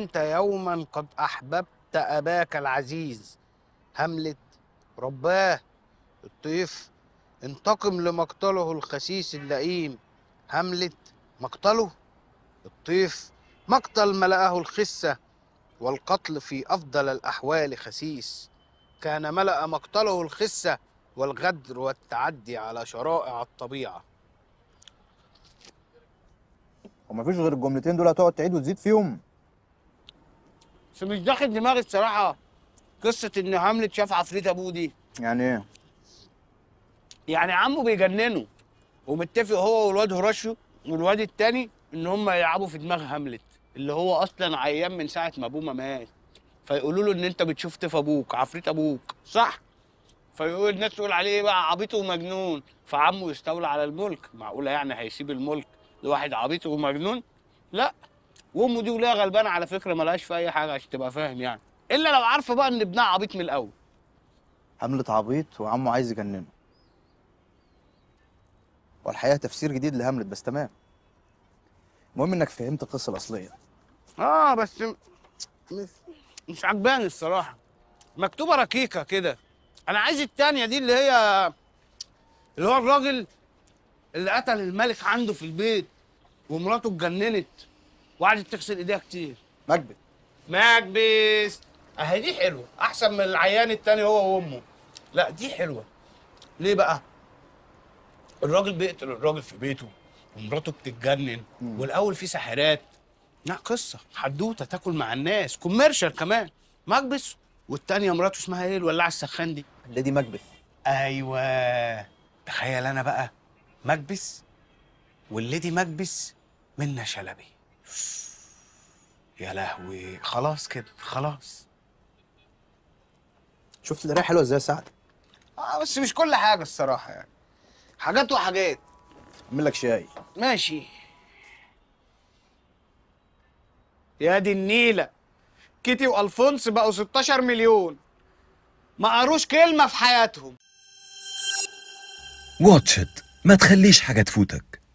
كنت يوما قد أحببت أباك العزيز هملت رباه الطيف انتقم لمقتله الخسيس اللئيم هملت مقتله الطيف مقتل ملأه الخسة والقتل في أفضل الأحوال خسيس كان ملأ مقتله الخسة والغدر والتعدي على شرائع الطبيعة ومفيش غير الجملتين دول هتقعد تعيد وتزيد فيهم بس مش داخل دماغي الصراحه قصه ان هاملت شاف عفريت ابوه دي يعني ايه؟ يعني عمه بيجننه ومتفق هو والواد هراشيو والواد التاني ان هم يلعبوا في دماغ هاملت اللي هو اصلا عيان من ساعه ما ابوه ما مات فيقولوا له ان انت بتشوف طيف ابوك عفريت ابوك صح فيقول الناس تقول عليه بقى عبيط ومجنون فعمه يستولى على الملك معقوله يعني هيسيب الملك لواحد عبيط ومجنون لا وامه دي وليها غلبانه على فكره ملهاش في اي حاجه عشان تبقى فاهم يعني الا لو عارفه بقى ان ابنها عبيط من الاول حملة عبيط وعمه عايز يجننه والحقيقه تفسير جديد لهاملت بس تمام المهم انك فهمت القصه الاصليه اه بس مش, عجباني الصراحه مكتوبه ركيكه كده انا عايز الثانيه دي اللي هي اللي هو الراجل اللي قتل الملك عنده في البيت ومراته اتجننت وقعدت تغسل ايديها كتير مكبس مكبس اهي دي حلوه احسن من العيان التاني هو وامه لا دي حلوه ليه بقى الراجل بيقتل الراجل في بيته ومراته بتتجنن والاول في ساحرات لا قصه حدوته تاكل مع الناس كوميرشال كمان مكبس والتانيه مراته اسمها ايه الولاعه السخان دي الليدي مكبس ايوه تخيل انا بقى مكبس والليدي مكبس منا شلبي يا لهوي خلاص كده خلاص شفت القرايه حلوه ازاي يا سعد اه بس مش كل حاجه الصراحه يعني حاجات وحاجات اعمل لك شاي ماشي يا دي النيله كيتي والفونس بقوا 16 مليون ما قروش كلمه في حياتهم ات ما تخليش حاجه تفوتك